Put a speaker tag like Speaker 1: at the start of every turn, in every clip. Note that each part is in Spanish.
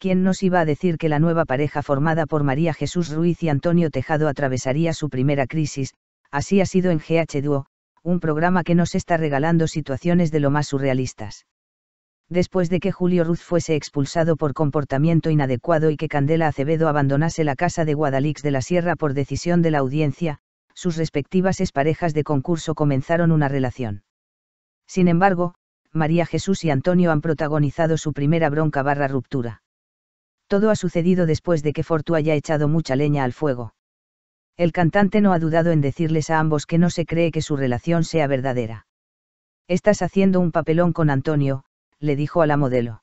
Speaker 1: ¿quién nos iba a decir que la nueva pareja formada por María Jesús Ruiz y Antonio Tejado atravesaría su primera crisis? Así ha sido en GH Duo, un programa que nos está regalando situaciones de lo más surrealistas. Después de que Julio Ruz fuese expulsado por comportamiento inadecuado y que Candela Acevedo abandonase la casa de Guadalix de la Sierra por decisión de la audiencia, sus respectivas exparejas de concurso comenzaron una relación. Sin embargo, María Jesús y Antonio han protagonizado su primera bronca barra ruptura. Todo ha sucedido después de que Fortu haya echado mucha leña al fuego. El cantante no ha dudado en decirles a ambos que no se cree que su relación sea verdadera. Estás haciendo un papelón con Antonio, le dijo a la modelo.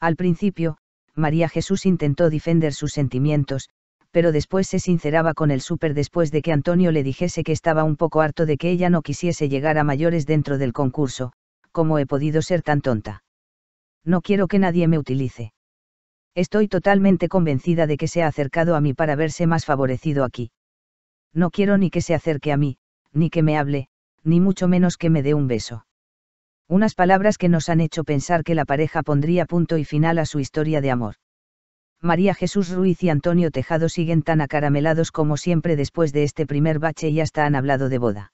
Speaker 1: Al principio, María Jesús intentó defender sus sentimientos, pero después se sinceraba con el súper después de que Antonio le dijese que estaba un poco harto de que ella no quisiese llegar a mayores dentro del concurso, como he podido ser tan tonta? No quiero que nadie me utilice. Estoy totalmente convencida de que se ha acercado a mí para verse más favorecido aquí. No quiero ni que se acerque a mí, ni que me hable, ni mucho menos que me dé un beso. Unas palabras que nos han hecho pensar que la pareja pondría punto y final a su historia de amor. María Jesús Ruiz y Antonio Tejado siguen tan acaramelados como siempre después de este primer bache y hasta han hablado de boda.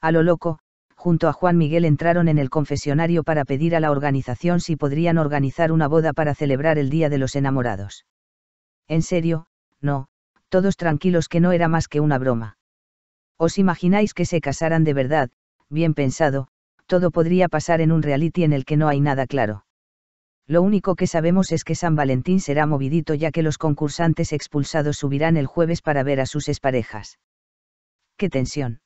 Speaker 1: A lo loco, junto a Juan Miguel entraron en el confesionario para pedir a la organización si podrían organizar una boda para celebrar el Día de los Enamorados. En serio, no, todos tranquilos que no era más que una broma. ¿Os imagináis que se casaran de verdad? Bien pensado, todo podría pasar en un reality en el que no hay nada claro. Lo único que sabemos es que San Valentín será movidito ya que los concursantes expulsados subirán el jueves para ver a sus exparejas. ¡Qué tensión!